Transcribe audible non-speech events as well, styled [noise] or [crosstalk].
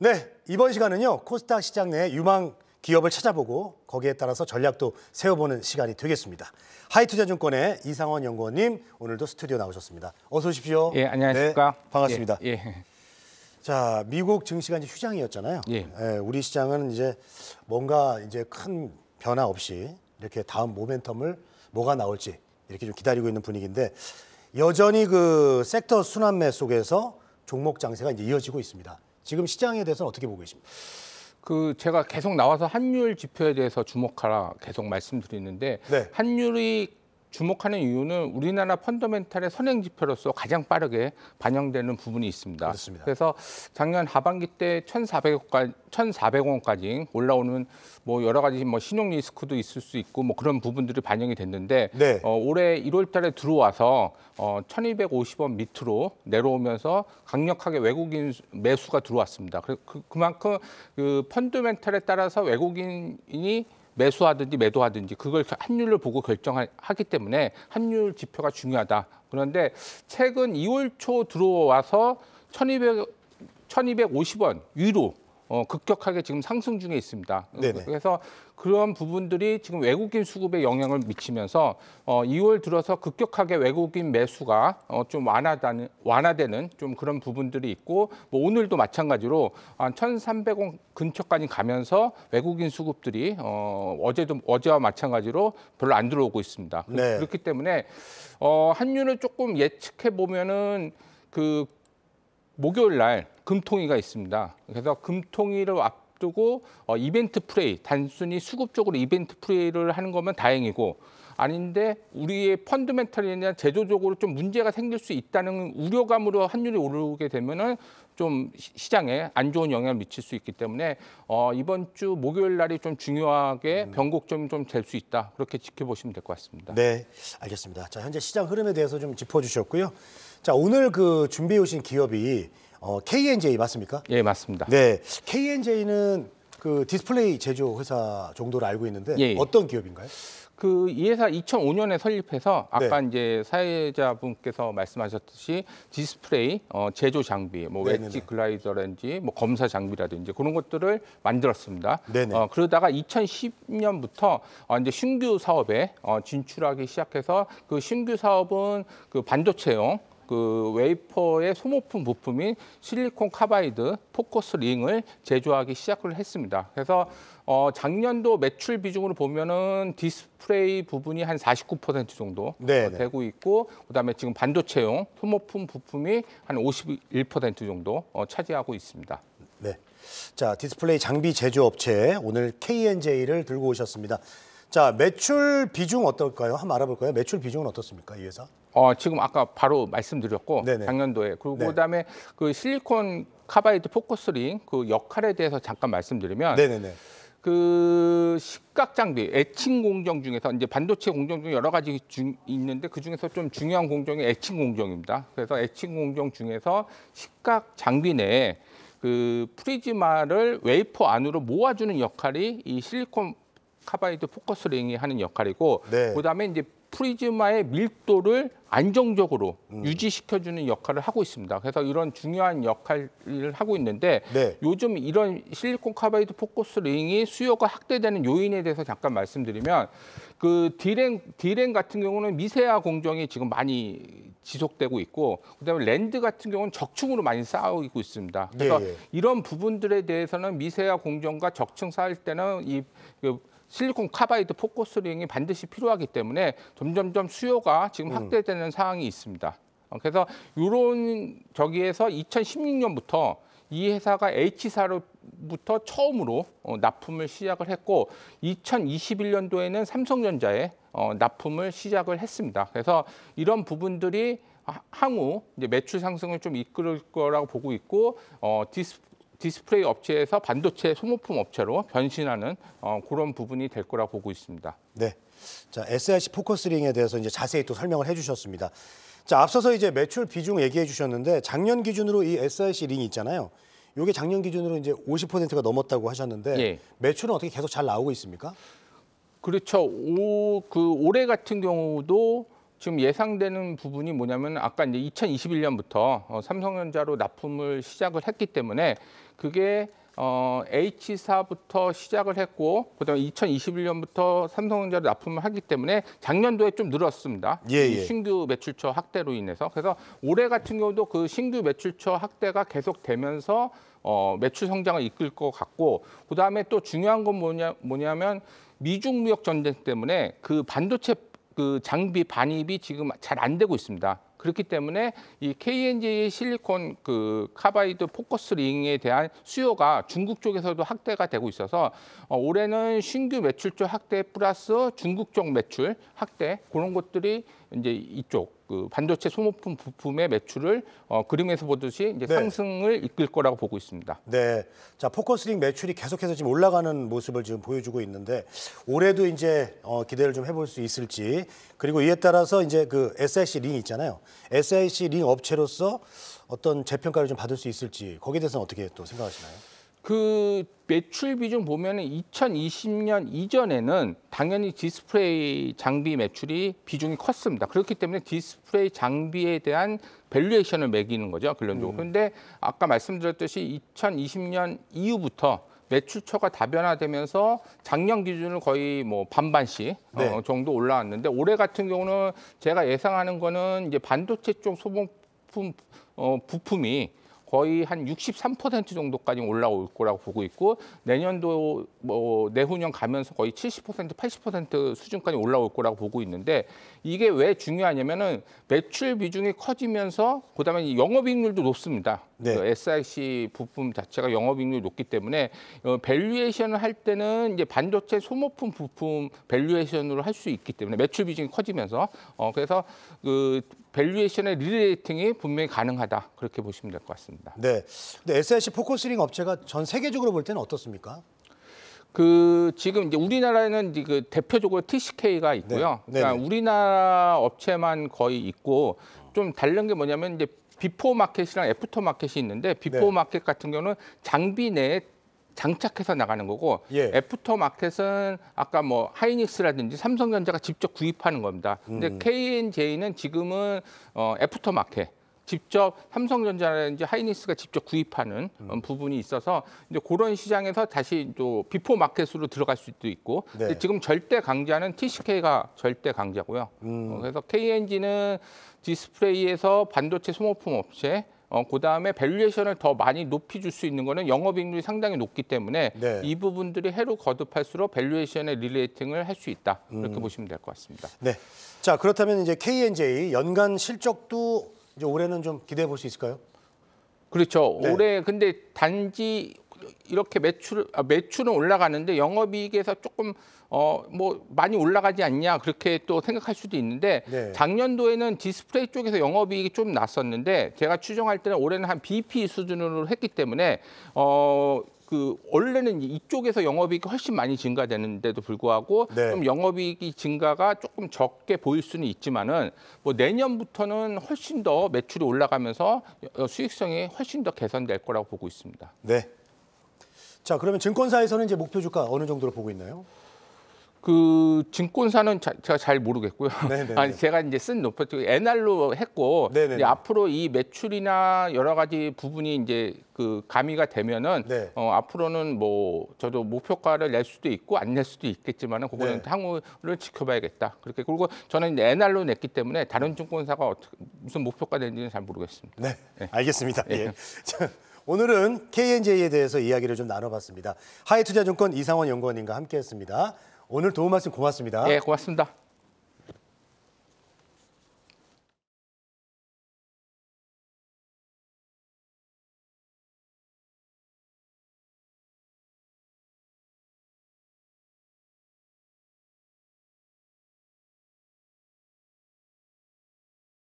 네, 이번 시간은요. 코스닥 시장 내 유망 기업을 찾아보고 거기에 따라서 전략도 세워보는 시간이 되겠습니다. 하이투자증권의 이상원 연구원님 오늘도 스튜디오 나오셨습니다. 어서 오십시오. 예, 안녕하십니까. 네, 반갑습니다. 예, 예. 자, 미국 증시가 이제 휴장이었잖아요. 예. 예, 우리 시장은 이제 뭔가 이제 큰 변화 없이 이렇게 다음 모멘텀을 뭐가 나올지 이렇게 좀 기다리고 있는 분위기인데 여전히 그 섹터 순환매 속에서 종목 장세가 이제 이어지고 있습니다. 지금 시장에 대해서는 어떻게 보고 계십니까? 그 제가 계속 나와서 환율 지표에 대해서 주목하라 계속 말씀드리는데 네. 환율이 주목하는 이유는 우리나라 펀더멘탈의 선행 지표로서 가장 빠르게 반영되는 부분이 있습니다. 그렇습니다. 그래서 작년 하반기 때 1,400원까지, 올라오는 뭐 여러 가지 뭐 신용 리스크도 있을 수 있고 뭐 그런 부분들이 반영이 됐는데 네. 어, 올해 1월 달에 들어와서 어, 1,250원 밑으로 내려오면서 강력하게 외국인 매수가 들어왔습니다. 그, 그, 그만큼 그 펀더멘탈에 따라서 외국인이 매수하든지 매도하든지 그걸 환율을 보고 결정하기 때문에 환율 지표가 중요하다. 그런데 최근 2월 초 들어와서 1200, 1250원 위로 어, 급격하게 지금 상승 중에 있습니다. 네네. 그래서 그런 부분들이 지금 외국인 수급에 영향을 미치면서 어, 2월 들어서 급격하게 외국인 매수가 어, 좀 완화되는, 완화되는 좀 그런 부분들이 있고 뭐 오늘도 마찬가지로 한 1,300원 근처까지 가면서 외국인 수급들이 어, 어제도 어제와 마찬가지로 별로 안 들어오고 있습니다. 네. 그렇기 때문에 어, 한유는 조금 예측해 보면은 그 목요일 날 금통위가 있습니다. 그래서 금통위를 앞두고 어, 이벤트 플레이 단순히 수급적으로 이벤트 플레이를 하는 거면 다행이고 아닌데 우리의 펀드멘털이나 제조적으로 좀 문제가 생길 수 있다는 우려감으로 환율이 오르게 되면은 좀 시장에 안 좋은 영향을 미칠 수 있기 때문에 어, 이번 주 목요일 날이 좀 중요하게 음. 변곡점이 좀 될 수 있다 그렇게 지켜보시면 될 것 같습니다. 네, 알겠습니다. 자 현재 시장 흐름에 대해서 좀 짚어주셨고요. 자, 오늘 그 준비해 오신 기업이 어, KNJ 맞습니까? 예, 맞습니다. 네. KNJ는 그 디스플레이 제조 회사 정도로 알고 있는데 예, 예. 어떤 기업인가요? 그 이 회사 2005년에 설립해서 아까 네. 이제 사회자분께서 말씀하셨듯이 디스플레이 어, 제조 장비, 뭐 네네네. 네, 웨지 네. 글라이더라든지 뭐 검사 장비라든지 그런 것들을 만들었습니다. 네네. 네. 어, 그러다가 2010년부터 어, 이제 신규 사업에 어, 진출하기 시작해서 그 신규 사업은 그 반도체용 그 웨이퍼의 소모품 부품인 실리콘 카바이드 포커스 링을 제조하기 시작을 했습니다. 그래서 어, 작년도 매출 비중으로 보면은 디스플레이 부분이 한 49% 정도 네네. 네. 되고 있고 그다음에 지금 반도체용 소모품 부품이 한 51% 정도 어, 차지하고 있습니다. 네. 자, 디스플레이 장비 제조 업체 오늘 KNJ를 들고 오셨습니다. 자, 매출 비중 어떨까요? 한번 알아볼까요? 매출 비중은 어떻습니까, 이 회사? 어, 지금 아까 바로 말씀드렸고 네네. 작년도에 그리고 네. 그다음에 그 실리콘 카바이드 포커스링 그 역할에 대해서 잠깐 말씀드리면 네네네. 그 식각 장비 애칭 공정 중에서 이제 반도체 공정 중 여러 가지 중 있는데 그 중에서 좀 중요한 공정이 애칭 공정입니다. 그래서 애칭 공정 중에서 식각 장비 내에 그 프리즈마를 웨이퍼 안으로 모아주는 역할이 이 실리콘 카바이드 포커스 링이 하는 역할이고 네. 그다음에 이제 프리즈마의 밀도를 안정적으로 음. 유지시켜주는 역할을 하고 있습니다. 그래서 이런 중요한 역할을 하고 있는데 네. 요즘 이런 실리콘 카바이드 포커스 링이 수요가 확대되는 요인에 대해서 잠깐 말씀드리면 그디랭디랭 같은 경우는 미세화 공정이 지금 많이 지속되고 있고 그다음에 랜드 같은 경우는 적층으로 많이 쌓이고 있습니다. 그래서 예, 예. 이런 부분들에 대해서는 미세화 공정과 적층 쌓일 때는 이 그, 실리콘 카바이드 포커스링이 반드시 필요하기 때문에 점점점 수요가 지금 음. 확대되는 음. 상황이 있습니다. 어, 그래서 이런 저기에서 2016년부터 이 회사가 H사로부터 처음으로 어, 납품을 시작을 했고 2021년도에는 삼성전자에 어, 납품을 시작을 했습니다. 그래서 이런 부분들이 향후 매출 상승을 좀 이끌 거라고 보고 있고 어, 디스, 디스플레이 업체에서 반도체 소모품 업체로 변신하는 어, 그런 부분이 될 거라 보고 있습니다. 네. 자, SIC 포커스링에 대해서 이제 자세히 또 설명을 해 주셨습니다. 자, 앞서서 이제 매출 비중 얘기해 주셨는데 작년 기준으로 이 SIC 링 있잖아요. 이게 작년 기준으로 이제 50%가 넘었다고 하셨는데 예. 매출은 어떻게 계속 잘 나오고 있습니까? 그렇죠. 오, 그 올해 같은 경우도 지금 예상되는 부분이 뭐냐면 아까 이제 2021년부터 어, 삼성전자로 납품을 시작을 했기 때문에 그게 어, H사부터 시작을 했고 그다음에 2021년부터 삼성전자로 납품을 하기 때문에 작년도에 좀 늘었습니다. 예, 예. 신규 매출처 확대로 인해서 그래서 올해 같은 경우도 그 신규 매출처 확대가 계속되면서 어, 매출 성장을 이끌 것 같고 그다음에 또 중요한 건 뭐냐 뭐냐면 미중 무역 전쟁 때문에 그 반도체 그 장비 반입이 지금 잘 안 되고 있습니다. 그렇기 때문에 이 KNJ의 실리콘 그 카바이드 포커스 링에 대한 수요가 중국 쪽에서도 확대가 되고 있어서 어, 올해는 신규 매출조 확대 플러스 중국 쪽 매출 확대 그런 것들이 이제 이쪽 그 반도체 소모품 부품의 매출을 어, 그림에서 보듯이 이제 네. 상승을 이끌 거라고 보고 있습니다. 네. 자, 포커스링 매출이 계속해서 지금 올라가는 모습을 지금 보여주고 있는데 올해도 이제 어, 기대를 좀 해볼 수 있을지 그리고 이에 따라서 이제 그 SIC 링 있잖아요. SIC 링 업체로서 어떤 재평가를 좀 받을 수 있을지 거기에 대해서는 어떻게 또 생각하시나요? 그 매출 비중 보면은 2020년 이전에는 당연히 디스플레이 장비 매출이 비중이 컸습니다. 그렇기 때문에 디스플레이 장비에 대한 밸류에이션을 매기는 거죠, 결론적으로. 음. 그데 아까 말씀드렸듯이 2020년 이후부터 매출처가 다변화되면서 작년 기준으로 거의 뭐 반반씩 어, 네. 어, 정도 올라왔는데 올해 같은 경우는 제가 예상하는 거는 이제 반도체 쪽 소모품 어, 부품이 거의 한 63% 정도까지 올라올 거라고 보고 있고 내년도 뭐 내후년 가면서 거의 70% 80% 수준까지 올라올 거라고 보고 있는데 이게 왜 중요하냐면은 매출 비중이 커지면서 그다음에 영업이익률도 높습니다. 네. 그 SIC 부품 자체가 영업이익률이 높기 때문에 어, 밸류에이션을 할 때는 이제 반도체 소모품 부품 밸류에이션으로 할 수 있기 때문에 매출 비중이 커지면서 어, 그래서 그 밸류에이션의 리레이팅이 분명히 가능하다 그렇게 보시면 될 것 같습니다. 네, 근데 s c 포커스링 업체가 전 세계적으로 볼 때는 어떻습니까? 그 지금 이제 우리나라에는 그 대표적으로 TCK가 있고요. 네. 그러니까 우리나라 업체만 거의 있고 좀 다른 게 뭐냐면 이제 비포 마켓이랑 애프터 마켓이 있는데 비포 네. 마켓 같은 경우는 장비 내에 장착해서 나가는 거고 예. 애프터 마켓은 아까 뭐 하이닉스라든지 삼성전자가 직접 구입하는 겁니다. 근데 음. KNJ는 지금은 어, 애프터 마켓 직접 삼성전자라든지 하이닉스가 직접 구입하는 음. 음. 부분이 있어서 이제 그런 시장에서 다시 또 비포 마켓으로 들어갈 수도 있고 네. 지금 절대 강자는 TCK가 절대 강자고요. 음. 어, 그래서 KNG는 디스플레이에서 반도체 소모품 업체 어, 그 다음에 밸류에이션을 더 많이 높이 줄 수 있는 거는 영업이익률이 상당히 높기 때문에 네. 이 부분들이 해로 거듭할수록 밸류에이션의 릴레이팅을 할 수 있다. 이렇게 음. 보시면 될 것 같습니다. 네. 자, 그렇다면 이제 KNJ 연간 실적도 이제 올해는 좀 기대해 볼 수 있을까요? 그렇죠. 네. 올해 근데 단지 이렇게 매출 아, 매출은 올라가는데 영업이익에서 조금 어뭐 많이 올라가지 않냐 그렇게 또 생각할 수도 있는데 네. 작년도에는 디스플레이 쪽에서 영업이익이 좀 났었는데 제가 추정할 때는 올해는 한 BP 수준으로 했기 때문에 어 그 원래는 이쪽에서 영업이익이 훨씬 많이 증가되는데도 불구하고 네. 좀 영업이익이 증가가 조금 적게 보일 수는 있지만은 뭐 내년부터는 훨씬 더 매출이 올라가면서 어, 수익성이 훨씬 더 개선될 거라고 보고 있습니다. 네, 자, 그러면 증권사에서는 이제 목표 주가 어느 정도로 보고 있나요? 그 증권사는 자, 제가 잘 모르겠고요. 네네네. 네, [laughs] 네. 아니 제가 이제 쓴높포트 NR로 했고 네, 앞으로 이 매출이나 여러 가지 부분이 이제 그 가미가 되면은 네. 어, 앞으로는 뭐 저도 목표가를 낼 수도 있고 안 낼 수도 있겠지만은 그거는 네. 향후를 지켜봐야겠다. 그렇게 그리고 저는 이제 NR로 냈기 때문에 다른 증권사가 어떻게 무슨 목표가 되는지는 잘 모르겠습니다. 네, 네. 알겠습니다. 예. 예. 자, 오늘은 KNJ에 대해서 이야기를 좀 나눠봤습니다. 하이투자증권 이상원 연구원님과 함께했습니다. 오늘 도움 말씀 고맙습니다. 예, 고맙습니다.